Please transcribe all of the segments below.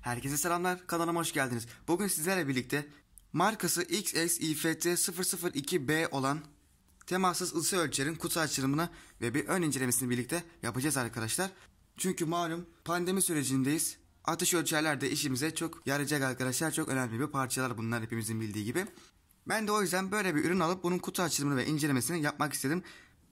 Herkese selamlar, kanalıma hoş geldiniz. Bugün sizlerle birlikte markası XXIFT002B olan temassız ısı ölçerin kutu açılımını ve bir ön incelemesini birlikte yapacağız arkadaşlar. Çünkü malum pandemi sürecindeyiz. Atış ölçerler de işimize çok yarayacak arkadaşlar. Çok önemli bir parçalar bunlar hepimizin bildiği gibi. Ben de o yüzden böyle bir ürün alıp bunun kutu açılımını ve incelemesini yapmak istedim.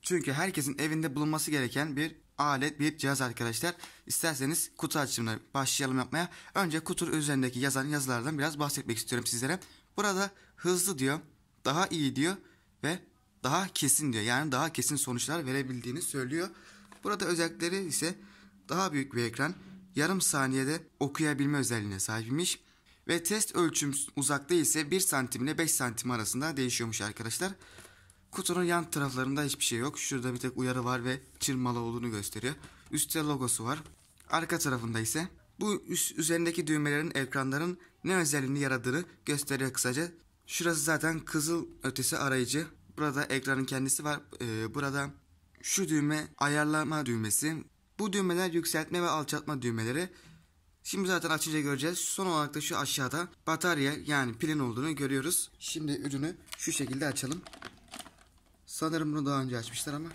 Çünkü herkesin evinde bulunması gereken bir alet bir cihaz arkadaşlar. İsterseniz kutu açımına başlayalım yapmaya. Önce kutu üzerindeki yazan yazılardan biraz bahsetmek istiyorum sizlere. Burada hızlı diyor, daha iyi diyor ve daha kesin diyor. Yani daha kesin sonuçlar verebildiğini söylüyor. Burada özellikleri ise daha büyük bir ekran, yarım saniyede okuyabilme özelliğine sahipmiş. Ve test ölçüm uzaklığı ise 1 santim ile 5 santim arasında değişiyormuş arkadaşlar. Kutunun yan taraflarında hiçbir şey yok. Şurada bir tek uyarı var ve çırmalı olduğunu gösteriyor. Üstte logosu var. Arka tarafında ise bu üst, üzerindeki düğmelerin ekranların ne özelliğini yaradığını gösteriyor kısaca. Şurası zaten kızıl ötesi arayıcı. Burada ekranın kendisi var. Ee, burada şu düğme ayarlama düğmesi. Bu düğmeler yükseltme ve alçaltma düğmeleri. Şimdi zaten açınca göreceğiz. Son olarak da şu aşağıda batarya yani pilin olduğunu görüyoruz. Şimdi ürünü şu şekilde açalım. Sanırım bunu daha önce açmışlar ama.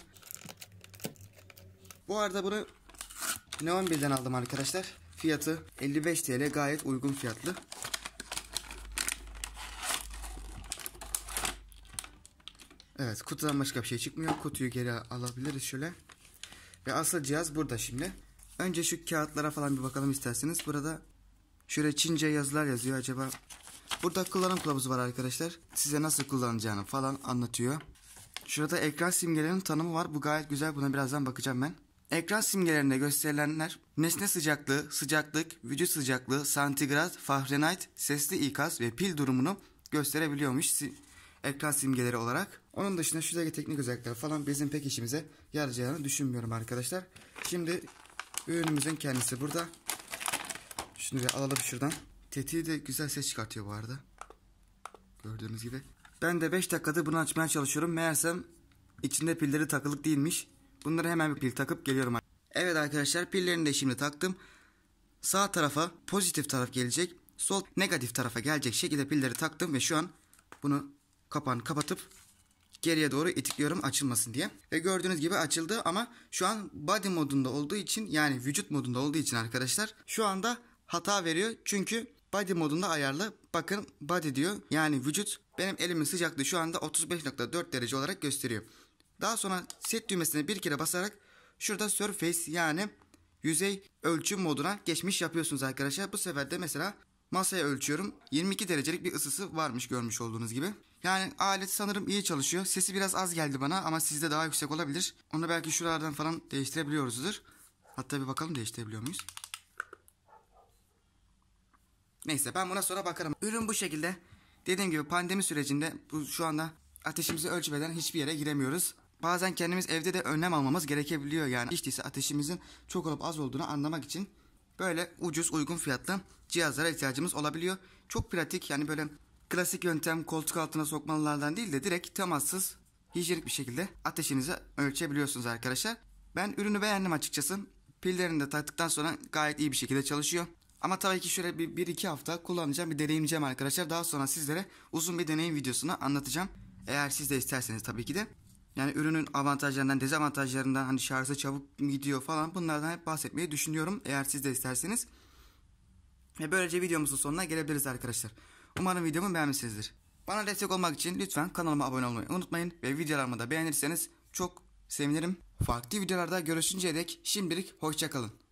Bu arada bunu Neon 1'den aldım arkadaşlar. Fiyatı 55 TL gayet uygun fiyatlı. Evet kutudan başka bir şey çıkmıyor. Kutuyu geri alabiliriz şöyle. Ve asıl cihaz burada şimdi. Önce şu kağıtlara falan bir bakalım isterseniz. Burada şöyle Çince yazılar yazıyor acaba. Burada kullanım kılavuzu var arkadaşlar. Size nasıl kullanacağını falan anlatıyor. Şurada ekran simgelerinin tanımı var. Bu gayet güzel. Buna birazdan bakacağım ben. Ekran simgelerinde gösterilenler nesne sıcaklığı, sıcaklık, vücut sıcaklığı, santigrat, Fahrenheit, sesli ikaz ve pil durumunu gösterebiliyormuş ekran simgeleri olarak. Onun dışında şuradaki teknik özellikler falan bizim pek işimize yarayacağını düşünmüyorum arkadaşlar. Şimdi ürünümüzün kendisi burada. Şunu bir alalım şuradan. Tetiği de güzel ses çıkartıyor bu arada. Gördüğünüz gibi. Ben de 5 dakikada bunu açmaya çalışıyorum. Meğersem içinde pilleri takılık değilmiş. Bunları hemen bir pil takıp geliyorum. Evet arkadaşlar pillerini de şimdi taktım. Sağ tarafa pozitif taraf gelecek. Sol negatif tarafa gelecek şekilde pilleri taktım ve şu an bunu kapan kapatıp geriye doğru itikliyorum açılmasın diye. Ve gördüğünüz gibi açıldı ama şu an body modunda olduğu için yani vücut modunda olduğu için arkadaşlar şu anda hata veriyor. Çünkü Body modunda ayarlı. Bakın body diyor. Yani vücut benim elimin sıcaklığı şu anda 35.4 derece olarak gösteriyor. Daha sonra set düğmesine bir kere basarak şurada surface yani yüzey ölçüm moduna geçmiş yapıyorsunuz arkadaşlar. Bu sefer de mesela masaya ölçüyorum. 22 derecelik bir ısısı varmış görmüş olduğunuz gibi. Yani alet sanırım iyi çalışıyor. Sesi biraz az geldi bana ama sizde daha yüksek olabilir. Onu belki şuralardan falan değiştirebiliyoruzdur. Hatta bir bakalım değiştirebiliyor muyuz? Neyse ben buna sonra bakarım. Ürün bu şekilde. Dediğim gibi pandemi sürecinde bu şu anda ateşimizi ölçmeden hiçbir yere giremiyoruz. Bazen kendimiz evde de önlem almamız gerekebiliyor yani. Hiç değilse ateşimizin çok olup az olduğunu anlamak için böyle ucuz uygun fiyatlı cihazlara ihtiyacımız olabiliyor. Çok pratik yani böyle klasik yöntem koltuk altına sokmalardan değil de direkt temassız hijyenik bir şekilde ateşinizi ölçebiliyorsunuz arkadaşlar. Ben ürünü beğendim açıkçası. Pillerini de taktıktan sonra gayet iyi bir şekilde çalışıyor. Ama tabii ki şöyle bir 1-2 hafta kullanacağım bir deneyimleyeceğim arkadaşlar. Daha sonra sizlere uzun bir deneyim videosunu anlatacağım. Eğer siz de isterseniz tabii ki de. Yani ürünün avantajlarından, dezavantajlarından hani şarjı çabuk gidiyor falan bunlardan hep bahsetmeyi düşünüyorum. Eğer siz de isterseniz. Ve böylece videomuzun sonuna gelebiliriz arkadaşlar. Umarım videomu beğenmişsinizdir. Bana destek olmak için lütfen kanalıma abone olmayı unutmayın ve videolarımı da beğenirseniz çok sevinirim. Farklı videolarda görüşünceye dek şimdilik hoşçakalın.